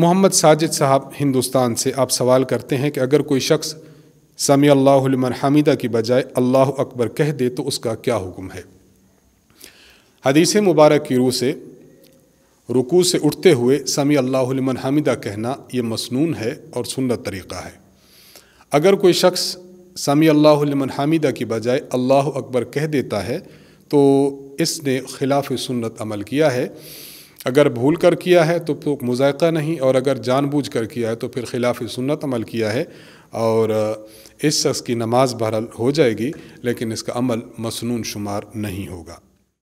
मोहम्मद साजिद साहब हिंदुस्तान से आप सवाल करते हैं कि अगर कोई शख्स समी अल्लाहमन हमीदा की बजाय अल्लाह अकबर कह दे तो उसका क्या हुक्म है हदीस मुबारक की रूह से रुकू से उठते हुए समी अल्लाहमन हमीदा कहना ये मसनून है और सुन्नत तरीक़ा है अगर कोई शख्स समी अल्लाहमन हमीदा की बजाय अल्लाह अकबर कह देता है तो इसने खिलाफ सुन्नत अमल किया है अगर भूल कर किया है तो, तो मुजायका नहीं और अगर जानबूझ कर किया है तो फिर खिलाफ सुन्नत अमल किया है और इस शख्स की नमाज बहरल हो जाएगी लेकिन इसका अमल मसनून शुमार नहीं होगा